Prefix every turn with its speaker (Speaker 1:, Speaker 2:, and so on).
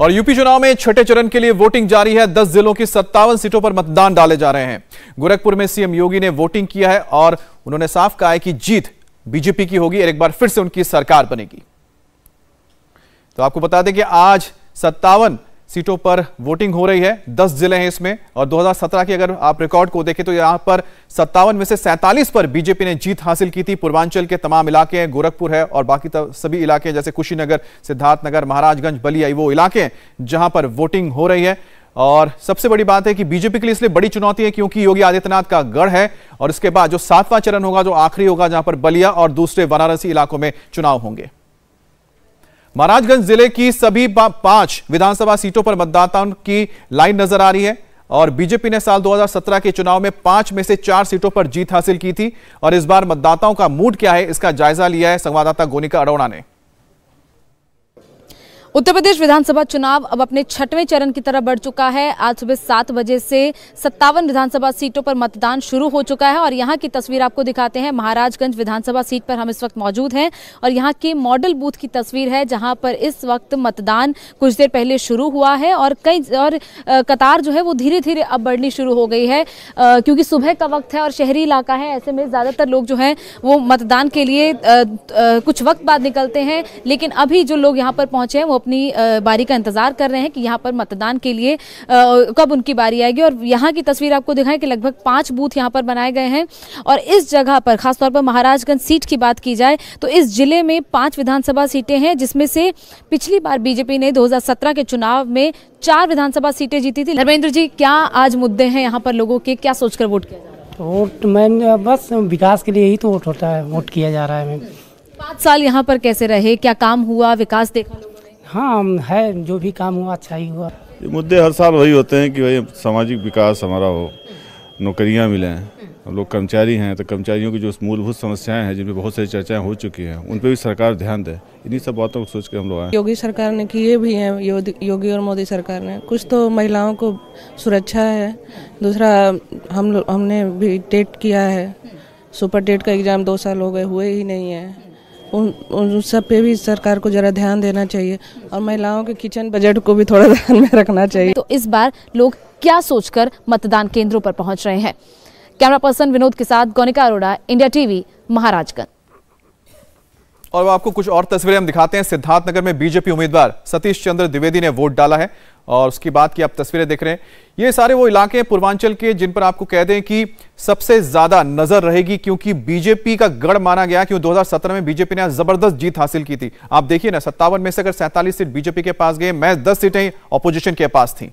Speaker 1: और यूपी चुनाव में छठे चरण के लिए वोटिंग जारी है दस जिलों की सत्तावन सीटों पर मतदान डाले जा रहे हैं गोरखपुर में सीएम योगी ने वोटिंग किया है और उन्होंने साफ कहा है कि जीत बीजेपी की होगी और एक बार फिर से उनकी सरकार बनेगी तो आपको बता दें कि आज सत्तावन सीटों पर वोटिंग हो रही है 10 जिले हैं इसमें और 2017 के अगर आप रिकॉर्ड को देखें तो यहां पर सत्तावन में से 47 पर बीजेपी ने जीत हासिल की थी पूर्वांचल के तमाम इलाके हैं गोरखपुर है और बाकी सभी इलाके जैसे कुशीनगर सिद्धार्थनगर महाराजगंज बलिया वो इलाके हैं जहां पर वोटिंग हो रही है और सबसे बड़ी बात है कि बीजेपी के लिए इसलिए बड़ी चुनौती है क्योंकि योगी आदित्यनाथ का गढ़ है और इसके बाद जो सातवां चरण होगा जो आखिरी होगा जहां पर बलिया और दूसरे वाराणसी इलाकों में चुनाव होंगे महाराजगंज जिले की सभी पांच विधानसभा सीटों पर मतदाताओं की लाइन नजर आ रही है और बीजेपी ने साल 2017 के चुनाव में पांच में से चार सीटों पर जीत हासिल की थी और इस बार मतदाताओं का मूड क्या है इसका जायजा लिया है संवाददाता गोनिका अरोड़ा ने
Speaker 2: उत्तर प्रदेश विधानसभा चुनाव अब अपने छठवें चरण की तरफ बढ़ चुका है आज सुबह सात बजे से सत्तावन विधानसभा सीटों पर मतदान शुरू हो चुका है और यहाँ की तस्वीर आपको दिखाते हैं महाराजगंज विधानसभा सीट पर हम इस वक्त मौजूद हैं और यहाँ के मॉडल बूथ की तस्वीर है जहाँ पर इस वक्त मतदान कुछ देर पहले शुरू हुआ है और कई और कतार जो है वो धीरे धीरे अब बढ़नी शुरू हो गई है क्योंकि सुबह का वक्त है और शहरी इलाका है ऐसे में ज़्यादातर लोग जो हैं वो मतदान के लिए कुछ वक्त बाद निकलते हैं लेकिन अभी जो लोग यहाँ पर पहुँचे हैं वो अपनी बारी का इंतजार कर रहे हैं कि यहाँ पर मतदान के लिए कब उनकी बारी आएगी और यहाँ की तस्वीर आपको दिखाएं कि लगभग पांच बूथ यहाँ पर बनाए गए हैं और इस जगह पर खासतौर पर महाराजगंज सीट की बात की जाए तो इस जिले में पांच विधानसभा सीटें हैं जिसमें से पिछली बार बीजेपी ने दो के चुनाव में चार विधानसभा सीटें जीती थी धर्मेंद्र जी क्या आज मुद्दे हैं यहाँ पर लोगों के क्या सोचकर वोट किया
Speaker 3: तो वोट मैं बस विकास के लिए ही तो वोट होता है वोट किया जा रहा है मैं
Speaker 2: पाँच साल यहाँ पर कैसे रहे क्या काम हुआ विकास देखा
Speaker 3: हाँ है जो भी काम हुआ अच्छा ही हुआ
Speaker 1: ये मुद्दे हर साल वही होते हैं कि भाई सामाजिक विकास हमारा हो नौकरियाँ मिलें हम लोग कर्मचारी हैं तो कर्मचारियों की जो मूलभूत समस्याएं हैं जिनमें बहुत सारी चर्चाएं हो चुकी हैं उन पर भी सरकार ध्यान दे इन्हीं सब बातों को सोच के हम लोग आए
Speaker 3: योगी सरकार ने किए भी हैं योगी और मोदी सरकार ने कुछ तो महिलाओं को सुरक्षा है दूसरा हम हमने भी टेट किया है सुपर टेट का एग्ज़ाम दो साल हो गए हुए ही नहीं है उन उन सब पे भी सरकार को ज़रा ध्यान देना चाहिए और महिलाओं के किचन बजट को भी थोड़ा ध्यान में रखना चाहिए तो
Speaker 2: इस बार लोग क्या सोचकर मतदान केंद्रों पर पहुंच रहे हैं कैमरा पर्सन विनोद के साथ गौनिका अरोड़ा इंडिया टीवी महाराजगंज
Speaker 1: और आपको कुछ और तस्वीरें हम दिखाते हैं सिद्धार्थनगर में बीजेपी उम्मीदवार सतीश चंद्र द्विवेदी ने वोट डाला है और उसकी बात की आप तस्वीरें देख रहे हैं ये सारे वो इलाके हैं पूर्वांचल के जिन पर आपको कह दें कि सबसे ज्यादा नजर रहेगी क्योंकि बीजेपी का गढ़ माना गया क्यों 2017 में बीजेपी ने जबरदस्त जीत हासिल की थी आप देखिए ना सत्तावन में से अगर सैंतालीस सीट बीजेपी के पास गए मैं दस सीटें अपोजिशन के पास थी